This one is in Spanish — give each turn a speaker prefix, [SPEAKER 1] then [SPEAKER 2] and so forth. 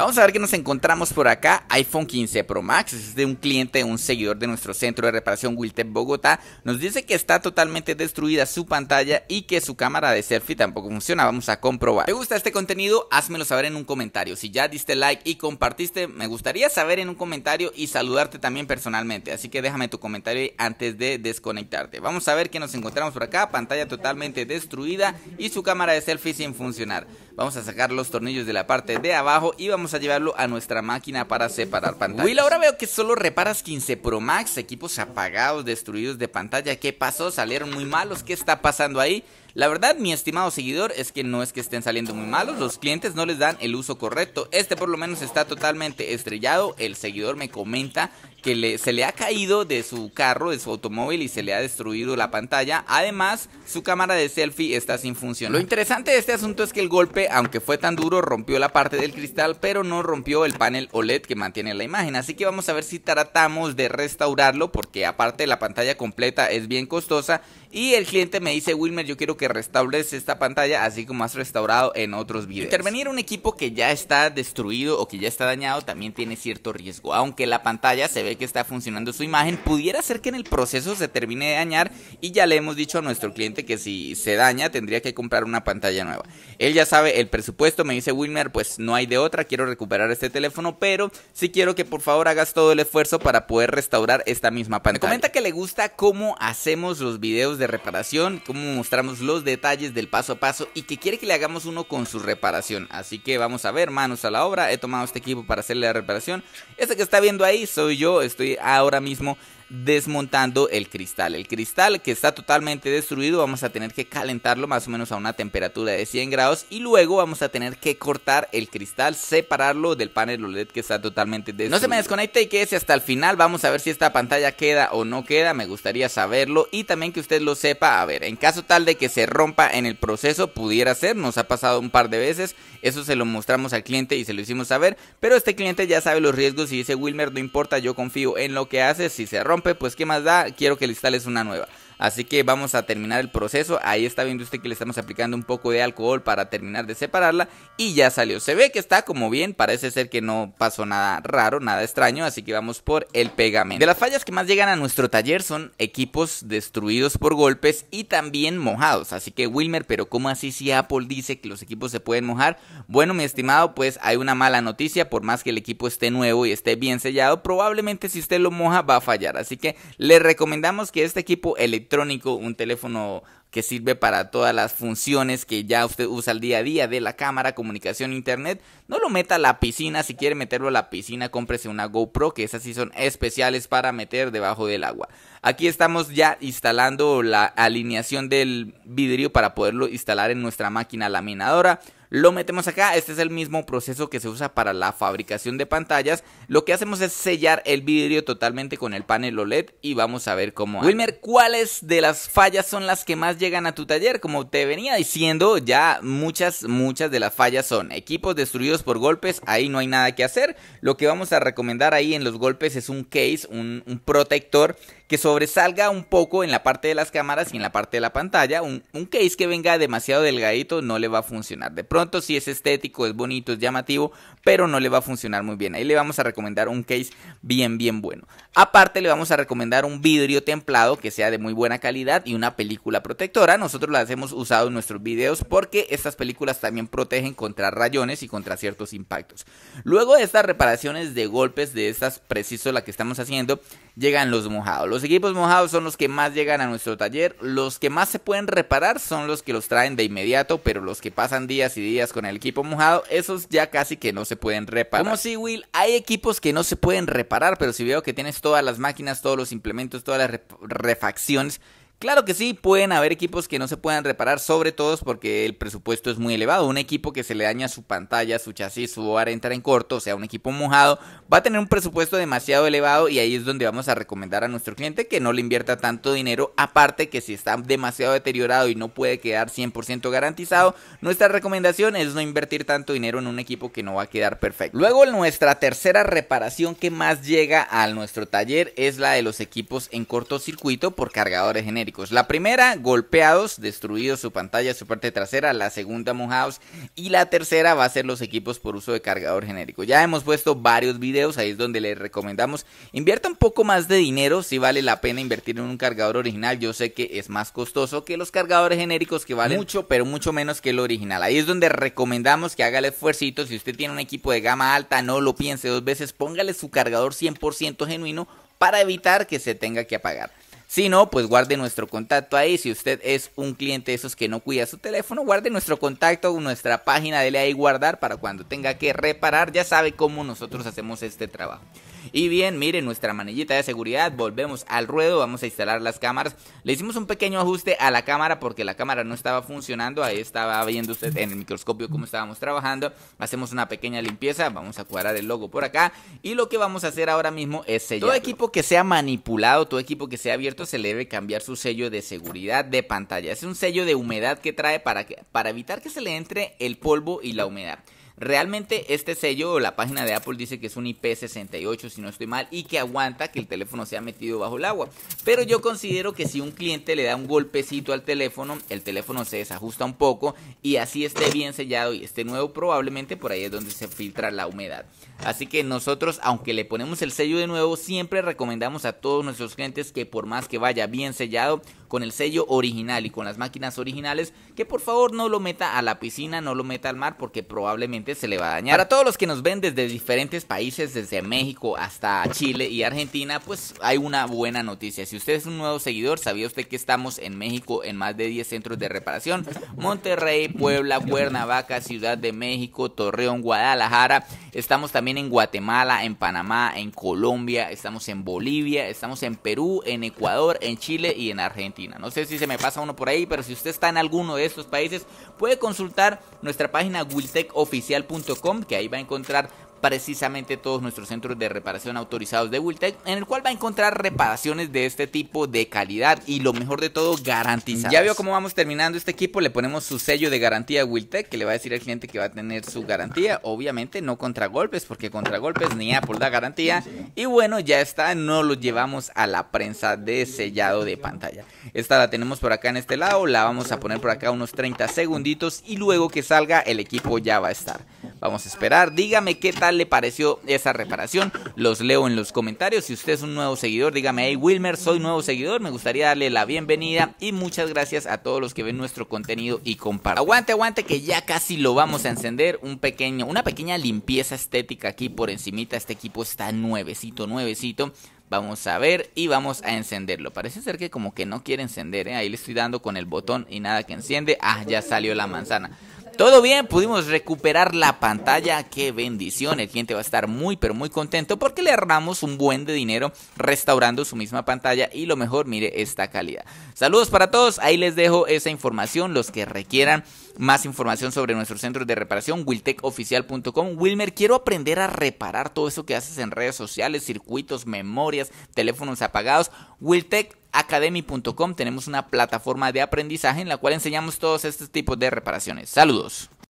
[SPEAKER 1] Vamos a ver qué nos encontramos por acá. iPhone 15 Pro Max. Es de un cliente, un seguidor de nuestro centro de reparación Wiltep Bogotá. Nos dice que está totalmente destruida su pantalla y que su cámara de selfie tampoco funciona. Vamos a comprobar. ¿Te gusta este contenido? Házmelo saber en un comentario. Si ya diste like y compartiste, me gustaría saber en un comentario y saludarte también personalmente. Así que déjame tu comentario antes de desconectarte. Vamos a ver qué nos encontramos por acá. Pantalla totalmente destruida y su cámara de selfie sin funcionar. Vamos a sacar los tornillos de la parte de abajo y vamos a llevarlo a nuestra máquina para separar pantallas. Will, ahora veo que solo reparas 15 Pro Max, equipos apagados, destruidos de pantalla. ¿Qué pasó? ¿Salieron muy malos? ¿Qué está pasando ahí? La verdad, mi estimado seguidor, es que no es que estén saliendo muy malos, los clientes no les dan el uso correcto. Este por lo menos está totalmente estrellado, el seguidor me comenta que se le ha caído de su carro, de su automóvil y se le ha destruido la pantalla. Además, su cámara de selfie está sin función. Lo interesante de este asunto es que el golpe, aunque fue tan duro, rompió la parte del cristal, pero no rompió el panel OLED que mantiene la imagen. Así que vamos a ver si tratamos de restaurarlo, porque aparte la pantalla completa es bien costosa. Y el cliente me dice, Wilmer, yo quiero que restablece esta pantalla, así como has restaurado en otros videos. Intervenir un equipo que ya está destruido o que ya está dañado también tiene cierto riesgo. Aunque la pantalla se ve que está funcionando su imagen, pudiera ser que en el proceso se termine de dañar y ya le hemos dicho a nuestro cliente que si se daña tendría que comprar una pantalla nueva. Él ya sabe el presupuesto, me dice Wilmer, pues no hay de otra, quiero recuperar este teléfono, pero sí quiero que por favor hagas todo el esfuerzo para poder restaurar esta misma pantalla. comenta que le gusta cómo hacemos los videos de reparación, cómo mostramos los los detalles del paso a paso y que quiere que le hagamos uno con su reparación. Así que vamos a ver, manos a la obra. He tomado este equipo para hacerle la reparación. Este que está viendo ahí soy yo, estoy ahora mismo desmontando el cristal. El cristal que está totalmente destruido vamos a tener que calentarlo más o menos a una temperatura de 100 grados y luego vamos a tener que cortar el cristal, separarlo del panel OLED que está totalmente destruido. No se me desconecte y quédese hasta el final, vamos a ver si esta pantalla queda o no queda, me gustaría saberlo y también que usted lo sepa, a ver, en caso tal de que se rompa en el proceso, pudiera ser, nos ha pasado un par de veces, eso se lo mostramos al cliente y se lo hicimos saber, pero este cliente ya sabe los riesgos y dice Wilmer, no importa, yo confío en lo que hace, si se rompe pues qué más da, quiero que le instales una nueva. Así que vamos a terminar el proceso. Ahí está viendo usted que le estamos aplicando un poco de alcohol para terminar de separarla. Y ya salió. Se ve que está como bien. Parece ser que no pasó nada raro, nada extraño. Así que vamos por el pegamento. De las fallas que más llegan a nuestro taller son equipos destruidos por golpes y también mojados. Así que Wilmer, pero ¿cómo así si Apple dice que los equipos se pueden mojar? Bueno, mi estimado, pues hay una mala noticia. Por más que el equipo esté nuevo y esté bien sellado, probablemente si usted lo moja va a fallar. Así que le recomendamos que este equipo electrónico un teléfono que sirve para todas las funciones que ya usted usa al día a día de la cámara, comunicación, internet. No lo meta a la piscina, si quiere meterlo a la piscina, cómprese una GoPro, que esas sí son especiales para meter debajo del agua. Aquí estamos ya instalando la alineación del vidrio para poderlo instalar en nuestra máquina laminadora. Lo metemos acá, este es el mismo proceso que se usa para la fabricación de pantallas. Lo que hacemos es sellar el vidrio totalmente con el panel OLED y vamos a ver cómo... Wilmer, ¿cuáles de las fallas son las que más llegan a tu taller? Como te venía diciendo, ya muchas, muchas de las fallas son equipos destruidos por golpes, ahí no hay nada que hacer. Lo que vamos a recomendar ahí en los golpes es un case, un protector que sobresalga un poco en la parte de las cámaras y en la parte de la pantalla. Un, case que venga demasiado delgadito no le va a funcionar. De pronto si sí es estético, es bonito, es llamativo, pero no le va a funcionar muy bien. Ahí le vamos a recomendar un case bien, bien bueno. Aparte le vamos a recomendar un vidrio templado que sea de muy buena calidad y una película protectora. Nosotros las hemos usado en nuestros videos porque estas películas también protegen contra rayones y contra ciertos impactos. Luego de estas reparaciones de golpes de estas preciso la que estamos haciendo, llegan los mojados. Los equipos mojados son los que más llegan a nuestro taller, los que más se pueden reparar son los que los traen de inmediato, pero los que pasan días y días con el equipo mojado, esos ya casi que no se pueden reparar. Como si Will, hay equipos que no se pueden reparar, pero si veo que tienes todas las máquinas, todos los implementos, todas las refacciones, Claro que sí, pueden haber equipos que no se puedan reparar, sobre todo porque el presupuesto es muy elevado. Un equipo que se le daña su pantalla, su chasis, su hogar entra en corto, o sea, un equipo mojado, va a tener un presupuesto demasiado elevado y ahí es donde vamos a recomendar a nuestro cliente que no le invierta tanto dinero. Aparte que si está demasiado deteriorado y no puede quedar 100% garantizado, nuestra recomendación es no invertir tanto dinero en un equipo que no va a quedar perfecto. Luego, nuestra tercera reparación que más llega a nuestro taller es la de los equipos en cortocircuito por cargadores genéricos. La primera, golpeados, destruidos su pantalla, su parte trasera. La segunda, mojados. Y la tercera va a ser los equipos por uso de cargador genérico. Ya hemos puesto varios videos, ahí es donde le recomendamos. Invierta un poco más de dinero si vale la pena invertir en un cargador original. Yo sé que es más costoso que los cargadores genéricos que valen mucho, pero mucho menos que el original. Ahí es donde recomendamos que haga el esfuercito. Si usted tiene un equipo de gama alta, no lo piense dos veces, póngale su cargador 100% genuino para evitar que se tenga que apagar. Si no, pues guarde nuestro contacto ahí. Si usted es un cliente de esos que no cuida su teléfono, guarde nuestro contacto, nuestra página, dele ahí guardar para cuando tenga que reparar, ya sabe cómo nosotros hacemos este trabajo. Y bien, miren, nuestra manillita de seguridad, volvemos al ruedo, vamos a instalar las cámaras. Le hicimos un pequeño ajuste a la cámara porque la cámara no estaba funcionando, ahí estaba viendo usted en el microscopio cómo estábamos trabajando. Hacemos una pequeña limpieza, vamos a cuadrar el logo por acá y lo que vamos a hacer ahora mismo es sellar. Todo equipo que sea manipulado, todo equipo que sea abierto se le debe cambiar su sello de seguridad de pantalla. Es un sello de humedad que trae para, para evitar que se le entre el polvo y la humedad. Realmente este sello o la página de Apple dice que es un IP68 si no estoy mal y que aguanta que el teléfono sea metido bajo el agua. Pero yo considero que si un cliente le da un golpecito al teléfono, el teléfono se desajusta un poco y así esté bien sellado y esté nuevo, probablemente por ahí es donde se filtra la humedad. Así que nosotros, aunque le ponemos el sello de nuevo, siempre recomendamos a todos nuestros clientes que por más que vaya bien sellado, con el sello original y con las máquinas originales, que por favor no lo meta a la piscina, no lo meta al mar, porque probablemente se le va a dañar. Para todos los que nos ven desde diferentes países, desde México hasta Chile y Argentina, pues hay una buena noticia. Si usted es un nuevo seguidor, ¿sabía usted que estamos en México en más de 10 centros de reparación? Monterrey, Puebla, Cuernavaca, Ciudad de México, Torreón, Guadalajara. Estamos también en Guatemala, en Panamá, en Colombia, estamos en Bolivia, estamos en Perú, en Ecuador, en Chile y en Argentina. No sé si se me pasa uno por ahí, pero si usted está en alguno de estos países, puede consultar nuestra página wiltechoficial.com, que ahí va a encontrar precisamente todos nuestros centros de reparación autorizados de Wiltec, en el cual va a encontrar reparaciones de este tipo de calidad y lo mejor de todo garantizadas. Ya vio cómo vamos terminando este equipo, le ponemos su sello de garantía a Wiltec, que le va a decir al cliente que va a tener su garantía, obviamente no contra golpes, porque contra golpes ni Apple da garantía, y bueno, ya está, no lo llevamos a la prensa de sellado de pantalla. Esta la tenemos por acá en este lado, la vamos a poner por acá unos 30 segunditos y luego que salga el equipo ya va a estar. Vamos a esperar. Dígame qué tal le pareció esa reparación. Los leo en los comentarios. Si usted es un nuevo seguidor, dígame, hey Wilmer, soy nuevo seguidor. Me gustaría darle la bienvenida y muchas gracias a todos los que ven nuestro contenido y comparten. Aguante, aguante que ya casi lo vamos a encender. Un pequeño, una pequeña limpieza estética aquí por encimita. Este equipo está nuevecito, nuevecito. Vamos a ver y vamos a encenderlo. Parece ser que como que no quiere encender. ¿eh? Ahí le estoy dando con el botón y nada que enciende. Ah, ya salió la manzana. Todo bien, pudimos recuperar la pantalla. Qué bendición. El cliente va a estar muy, pero muy contento porque le ahorramos un buen de dinero restaurando su misma pantalla. Y lo mejor, mire esta calidad. Saludos para todos. Ahí les dejo esa información. Los que requieran más información sobre nuestros centros de reparación, wiltechoficial.com. Wilmer, quiero aprender a reparar todo eso que haces en redes sociales, circuitos, memorias, teléfonos apagados. wiltechacademy.com tenemos una plataforma de aprendizaje en la cual enseñamos todos estos tipos de reparaciones. Saludos.